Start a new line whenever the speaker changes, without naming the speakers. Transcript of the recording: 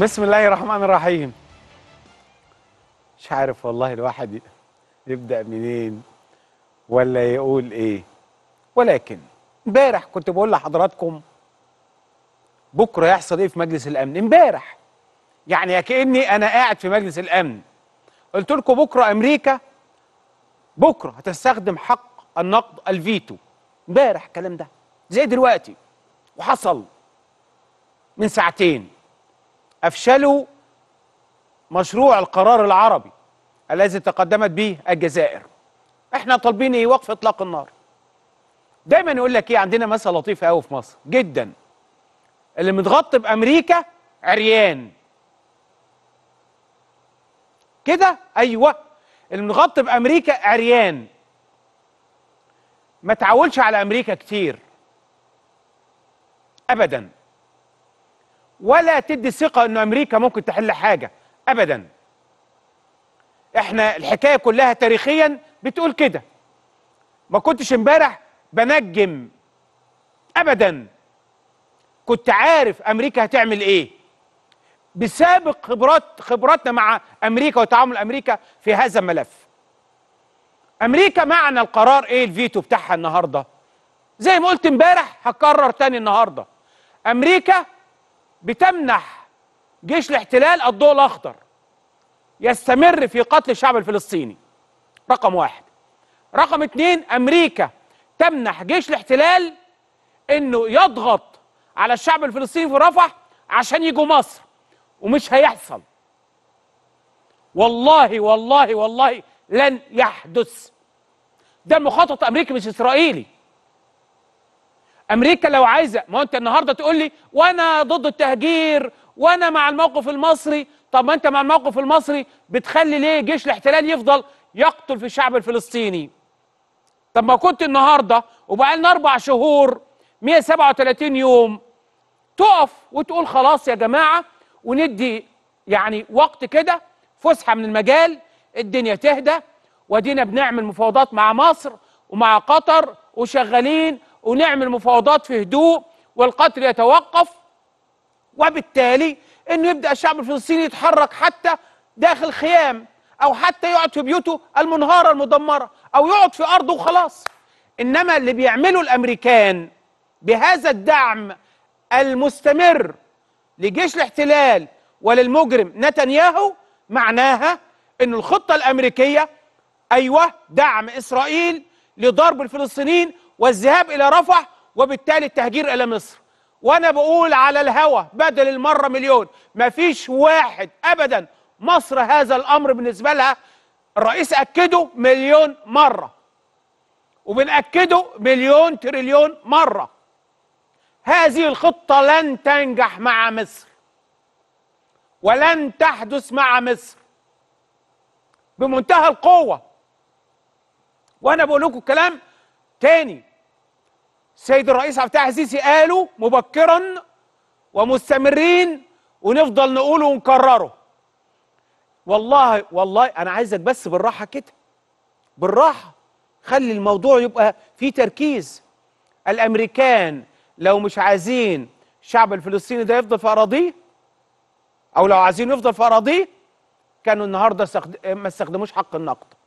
بسم الله الرحمن الرحيم مش عارف والله الواحد يبدأ منين ولا يقول ايه ولكن امبارح كنت بقول لحضراتكم بكره يحصل ايه في مجلس الامن امبارح يعني كاني انا قاعد في مجلس الامن قلت لكم بكره امريكا بكره هتستخدم حق النقد الفيتو امبارح الكلام ده زي دلوقتي وحصل من ساعتين أفشلوا مشروع القرار العربي الذي تقدمت به الجزائر احنا طالبين ايه وقف اطلاق النار دايما يقول لك ايه عندنا مثل لطيف قوي في مصر جدا اللي متغطي بامريكا عريان كده ايوه اللي متغطي بامريكا عريان ما تعولش على امريكا كتير ابدا ولا تدي ثقة أن أمريكا ممكن تحل حاجة أبدا إحنا الحكاية كلها تاريخيا بتقول كده ما كنتش امبارح بنجم أبدا كنت عارف أمريكا هتعمل إيه بسابق خبرات خبراتنا مع أمريكا وتعامل أمريكا في هذا الملف أمريكا معنى القرار إيه الفيتو بتاعها النهاردة زي ما قلت امبارح هكرر تاني النهارده امريكا بتمنح جيش الاحتلال الضوء الأخضر يستمر في قتل الشعب الفلسطيني رقم واحد رقم اتنين أمريكا تمنح جيش الاحتلال انه يضغط على الشعب الفلسطيني في رفح عشان يجوا مصر ومش هيحصل والله والله والله لن يحدث ده مخطط امريكي مش اسرائيلي امريكا لو عايزه ما انت النهارده تقول لي وانا ضد التهجير وانا مع الموقف المصري طب ما انت مع الموقف المصري بتخلي ليه جيش الاحتلال يفضل يقتل في الشعب الفلسطيني طب ما كنت النهارده وبقالنا اربع شهور 137 يوم تقف وتقول خلاص يا جماعه وندي يعني وقت كده فسحه من المجال الدنيا تهدى ودينا بنعمل مفاوضات مع مصر ومع قطر وشغالين ونعمل مفاوضات في هدوء والقتل يتوقف وبالتالي انه يبدا الشعب الفلسطيني يتحرك حتى داخل خيام او حتى يقعد في بيوته المنهاره المدمره او يقعد في ارضه وخلاص انما اللي بيعمله الامريكان بهذا الدعم المستمر لجيش الاحتلال وللمجرم نتنياهو معناها ان الخطه الامريكيه ايوه دعم اسرائيل لضرب الفلسطينيين والذهاب إلى رفح وبالتالي التهجير إلى مصر وأنا بقول على الهوى بدل المرة مليون مفيش واحد أبدا مصر هذا الأمر بالنسبة لها الرئيس أكده مليون مرة وبنأكده مليون تريليون مرة هذه الخطة لن تنجح مع مصر ولن تحدث مع مصر بمنتهى القوة وأنا بقول لكم الكلام تاني السيد الرئيس عبد الفتاح السيسي قاله مبكرا ومستمرين ونفضل نقوله ونكرره والله والله انا عايزك بس بالراحه كده بالراحه خلي الموضوع يبقى فيه تركيز الامريكان لو مش عايزين الشعب الفلسطيني ده يفضل في اراضيه او لو عايزين يفضل في اراضيه كانوا النهارده ما استخدموش حق النقد